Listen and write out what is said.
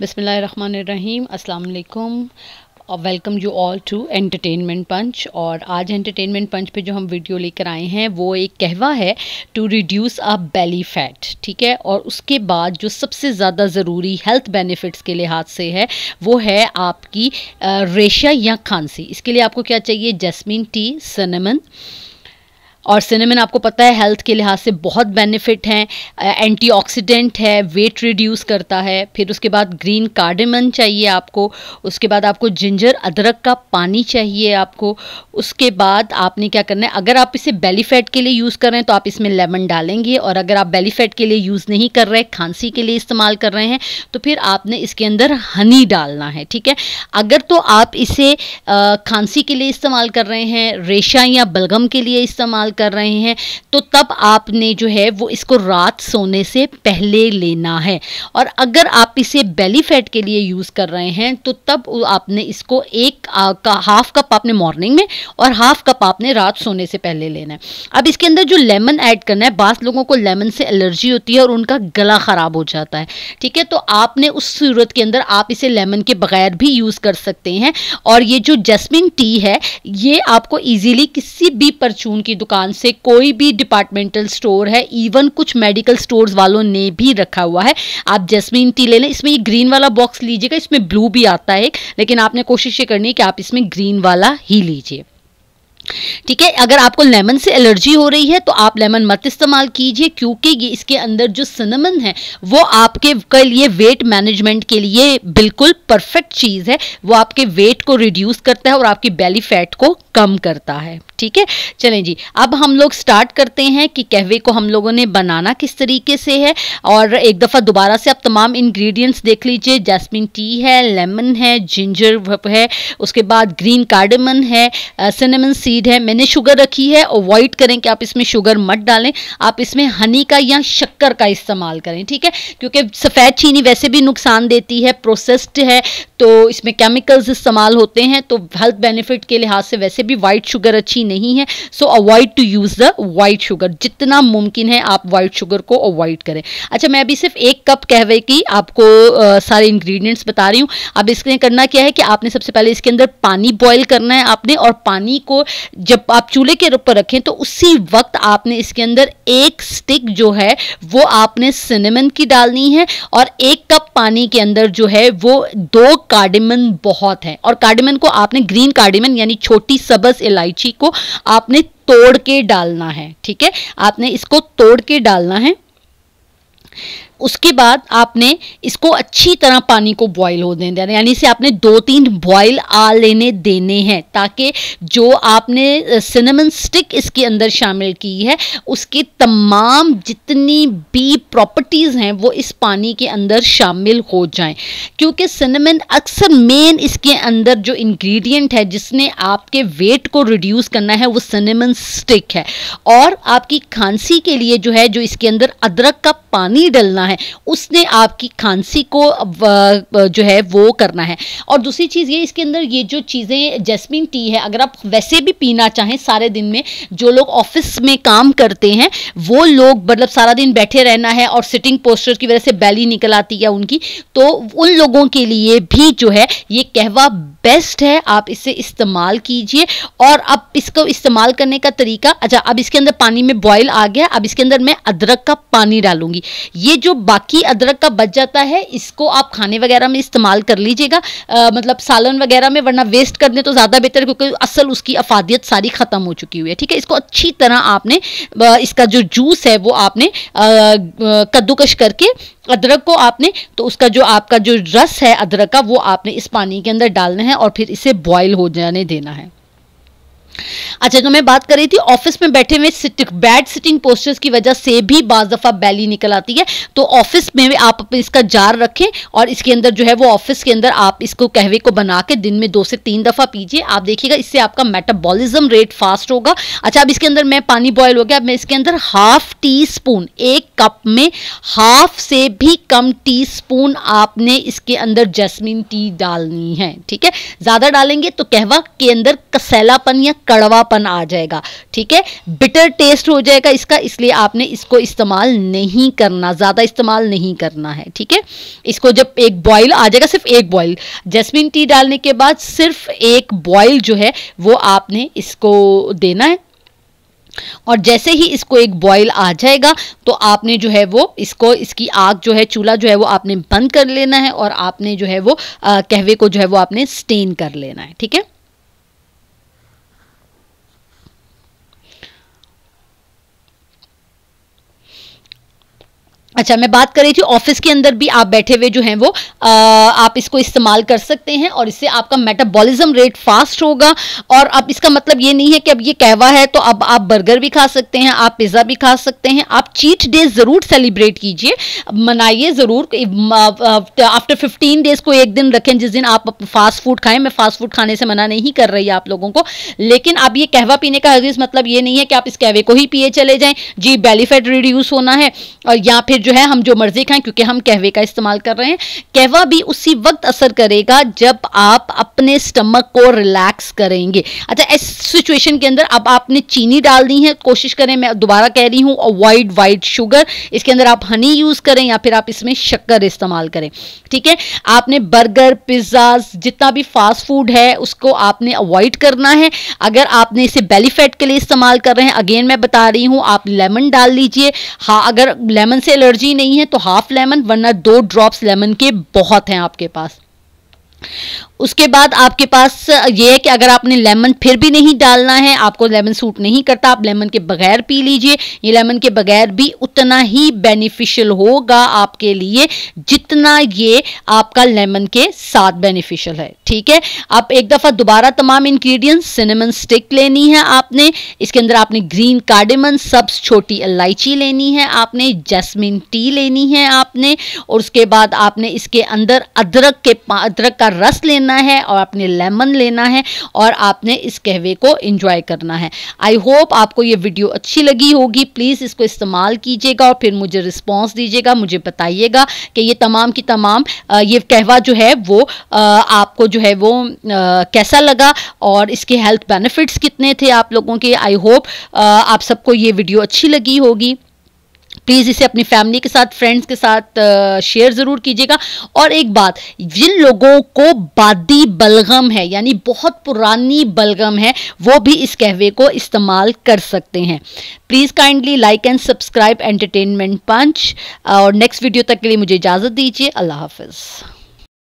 बिसमीम अल्लाम welcome you all to entertainment punch और आज एंटरटेनमेंट पंच पे जो हम वीडियो लेकर आए हैं वो एक कहवा है to reduce a belly fat ठीक है और उसके बाद जो सबसे ज़्यादा ज़रूरी हेल्थ बेनिफिट्स के लिहाज से है वो है आपकी रेशा या खांसी इसके लिए आपको क्या चाहिए जैस्मिन टी सनमन और सिनेमन आपको पता है हेल्थ के लिहाज से बहुत बेनिफिट हैं एंटीऑक्सीडेंट है वेट रिड्यूस करता है फिर उसके बाद ग्रीन कार्डेमन चाहिए आपको उसके बाद आपको जिंजर अदरक का पानी चाहिए आपको उसके बाद आपने क्या करना है अगर आप इसे बेली फैट के लिए यूज़ कर रहे हैं तो आप इसमें लेमन डालेंगे और अगर आप बेली फैट के लिए यूज़ नहीं कर रहे खांसी के लिए इस्तेमाल कर रहे हैं तो फिर आपने इसके अंदर हनी डालना है ठीक है अगर तो आप इसे खांसी के लिए इस्तेमाल कर रहे हैं रेशा या बलगम के लिए इस्तेमाल कर रहे हैं तो तब आपने जो है वो इसको रात सोने से पहले लेना है और अगर आप इसे बेली फैट के लिए यूज़ कर रहे हैं तो तब आपने इसको एक का हाफ कप आपने मॉर्निंग में और हाफ कप आपने रात सोने से पहले लेना है अब इसके अंदर जो लेमन ऐड करना है बास लोगों को लेमन से एलर्जी होती है और उनका गला ख़राब हो जाता है ठीक है तो आपने उस सूरत के अंदर आप इसे लेमन के बगैर भी यूज़ कर सकते हैं और ये जो जस्मिन टी है ये आपको ईजिली किसी भी परचून की दुकान दुकान से कोई भी डिपार्टमेंटल स्टोर है इवन कुछ मेडिकल स्टोर वालों ने भी रखा हुआ है आप जैस्मिन टी ले लें इसमें ये ग्रीन वाला बॉक्स लीजिएगा इसमें ब्लू भी आता है लेकिन आपने कोशिश ये करनी है कि आप इसमें ग्रीन वाला ही लीजिए ठीक है अगर आपको लेमन से एलर्जी हो रही है तो आप लेमन मत इस्तेमाल कीजिए क्योंकि ये इसके अंदर जो सिनेमन है वो आपके के लिए वेट मैनेजमेंट के लिए बिल्कुल परफेक्ट चीज़ है वो आपके वेट को रिड्यूस करता है और आपकी बेली फैट को कम करता है ठीक है चलें जी अब हम लोग स्टार्ट करते हैं कि कहवे को हम लोगों ने बनाना किस तरीके से है और एक दफ़ा दोबारा से आप तमाम इंग्रेडिएंट्स देख लीजिए जैस्मिन टी है लेमन है जिंजर है उसके बाद ग्रीन कार्डमन है सिनेमन सीड है मैंने शुगर रखी है अवॉइड करें कि आप इसमें शुगर मत डालें आप इसमें हनी का या शक्कर का इस्तेमाल करें ठीक है क्योंकि सफ़ेद चीनी वैसे भी नुकसान देती है प्रोसेस्ड है तो इसमें केमिकल्स इस्तेमाल होते हैं तो हेल्थ बेनिफिट के लिहाज से वैसे वैसे भी वाइट शुगर अच्छी नहीं है so avoid to use the white sugar जितना मुमकिन है आप वाइट शुगर को अवॉइड करें अच्छा मैं अभी सिर्फ एक कप कहवे की आपको आ, सारे इंग्रेडिएंट्स बता रही हूँ अब इसके करना क्या है कि आपने सबसे पहले इसके अंदर पानी बॉयल करना है आपने और पानी को जब आप चूल्हे के ऊपर रखें तो उसी वक्त आपने इसके अंदर एक स्टिक जो है वो आपने सिनेमन की डालनी है और एक कप पानी के अंदर जो है वो दो कार्डिमन बहुत है और कार्डिमन को आपने ग्रीन कार्डिमन यानी छोटी सबस इलायची को आपने तोड़ के डालना है ठीक है आपने इसको तोड़ के डालना है उसके बाद आपने इसको अच्छी तरह पानी को बॉईल हो देने देना यानी इसे आपने दो तीन बॉईल आ लेने देने हैं ताकि जो आपने सिनेमन स्टिक इसके अंदर शामिल की है उसके तमाम जितनी भी प्रॉपर्टीज़ हैं वो इस पानी के अंदर शामिल हो जाएं क्योंकि सिनेमन अक्सर मेन इसके अंदर जो इंग्रेडिएंट है जिसने आपके वेट को रिड्यूस करना है वो सिनेमन स्टिक है और आपकी खांसी के लिए जो है जो इसके अंदर अदरक का पानी डलना है है उसने आपकी खांसी को जो है वो करना है और दूसरी चीज़ ये इसके अंदर ये जो चीज़ें जैस्मिन टी है अगर आप वैसे भी पीना चाहें सारे दिन में जो लोग ऑफिस में काम करते हैं वो लोग मतलब सारा दिन बैठे रहना है और सिटिंग पोस्टर की वजह से बैली निकल आती है उनकी तो उन लोगों के लिए भी जो है ये कहवा बेस्ट है आप इसे इस्तेमाल कीजिए और अब इसको इस्तेमाल करने का तरीका अच्छा अब इसके अंदर पानी में बॉयल आ गया अब इसके अंदर मैं अदरक का पानी डालूंगी ये जो बाकी अदरक का बच जाता है इसको आप खाने वगैरह में इस्तेमाल कर लीजिएगा मतलब सालन वगैरह में वरना वेस्ट कर दें तो ज़्यादा बेहतर क्योंकि असल उसकी अफादियत सारी ख़त्म हो चुकी हुई है ठीक है इसको अच्छी तरह आपने इसका जो जूस है वो आपने कद्दूकश करके अदरक को आपने तो उसका जो आपका जो रस है अदरक का वो आपने इस पानी के अंदर डालना है है और फिर इसे बॉयल हो जाने देना है अच्छा जो तो मैं बात कर रही थी ऑफिस में बैठे हुए बैड सिटिंग पोस्टर्स की वजह से भी बाज दफ़ा बैली निकल आती है तो ऑफिस में आप इसका जार रखें और इसके अंदर जो है वो ऑफिस के अंदर आप इसको कहवे को बना के दिन में दो से तीन दफ़ा पीजिए आप देखिएगा इससे आपका मेटाबॉलिज्म रेट फास्ट होगा अच्छा अब इसके अंदर मैं पानी बॉयल हो गया अब मैं इसके अंदर हाफ टी स्पून एक कप में हाफ से भी कम टी स्पून आपने इसके अंदर जैसमिन टी डालनी है ठीक है ज़्यादा डालेंगे तो कहवा के अंदर कसैलापन या कड़वापन आ जाएगा ठीक है बिटर टेस्ट हो जाएगा इसका इसलिए आपने इसको इस्तेमाल नहीं करना ज़्यादा इस्तेमाल नहीं करना है ठीक है इसको जब एक बॉइल आ जाएगा सिर्फ एक बॉइल जैस्मिन टी डालने के बाद सिर्फ एक बॉइल जो है वो आपने इसको देना है और जैसे ही इसको एक बॉइल आ जाएगा तो आपने जो है वो इसको इसकी आग जो है चूल्हा जो है वो आपने बंद कर लेना है और आपने जो है वो कहवे को जो है वो आपने स्टेन कर लेना है ठीक है अच्छा मैं बात कर रही थी ऑफिस के अंदर भी आप बैठे हुए जो हैं वो आ, आप इसको इस्तेमाल कर सकते हैं और इससे आपका मेटाबॉलिज्म रेट फास्ट होगा और अब इसका मतलब ये नहीं है कि अब ये कहवा है तो अब आप बर्गर भी खा सकते हैं आप पिज़्ज़ा भी खा सकते हैं आप चीट डे ज़रूर सेलिब्रेट कीजिए मनाइए ज़रूर आफ्टर फिफ्टीन डेज को एक दिन रखें जिस दिन आप फास्ट फूड खाएं मैं फास्ट फूड खाने से मना नहीं कर रही आप लोगों को लेकिन अब ये कहवा पीने का हदीस मतलब ये नहीं है कि आप इस कहवे को ही पिए चले जाए जी बेलीफेट रिड्यूस होना है और या फिर जो जो है हम जो मर्जी खाएं क्योंकि हम कहवे का इस्तेमाल कर रहे हैं कहवा भी उसी वक्त असर करेगा जब आप अपने स्टमक को रिलैक्स करेंगे अच्छा इस सिचुएशन के अंदर अब आपने चीनी डाल दी है कोशिश करें मैं दोबारा कह रही हूँ अवॉइड वाइट शुगर इसके अंदर आप हनी यूज़ करें या फिर आप इसमें शक्कर इस्तेमाल करें ठीक है आपने बर्गर पिज्ज़ा जितना भी फास्ट फूड है उसको आपने अवॉइड करना है अगर आपने इसे बेली फैट के लिए इस्तेमाल कर रहे हैं अगेन मैं बता रही हूँ आप लेमन डाल लीजिए हाँ अगर लेमन से एलर्जी एलर्जी नहीं है तो हाफ लेमन वरना दो ड्रॉप्स लेमन के बहुत हैं आपके पास उसके बाद आपके पास ये है कि अगर आपने लेमन फिर भी नहीं डालना है आपको लेमन सूट नहीं करता आप लेमन के बगैर पी लीजिए ये लेमन के बगैर भी उतना ही बेनिफिशियल होगा आपके लिए जितना ये आपका लेमन के साथ बेनिफिशियल है ठीक है आप एक दफ़ा दोबारा तमाम इंग्रेडिएंट्स सिनेमन स्टिक लेनी है आपने इसके अंदर आपने ग्रीन कार्डेमन सब्स छोटी इलायची लेनी है आपने जैसमिन टी लेनी है आपने और उसके बाद आपने इसके अंदर अदरक के अदरक का रस लेना है और आपने लेमन लेना है और आपने इस कहवे को इंजॉय करना है आई होप आपको ये वीडियो अच्छी लगी होगी प्लीज़ इसको इस्तेमाल कीजिएगा और फिर मुझे रिस्पॉन्स दीजिएगा मुझे बताइएगा कि ये तमाम की तमाम ये कहवा जो है वो आपको जो है वो कैसा लगा और इसके हेल्थ बेनिफिट्स कितने थे आप लोगों के आई होप आप सबको ये वीडियो अच्छी लगी होगी प्लीज़ इसे अपनी फैमिली के साथ फ्रेंड्स के साथ शेयर ज़रूर कीजिएगा और एक बात जिन लोगों को बादी बलगम है यानी बहुत पुरानी बलगम है वो भी इस कहवे को इस्तेमाल कर सकते हैं please kindly like and subscribe entertainment punch और नेक्स्ट वीडियो तक के लिए मुझे इजाज़त दीजिए अल्लाह हाफिज़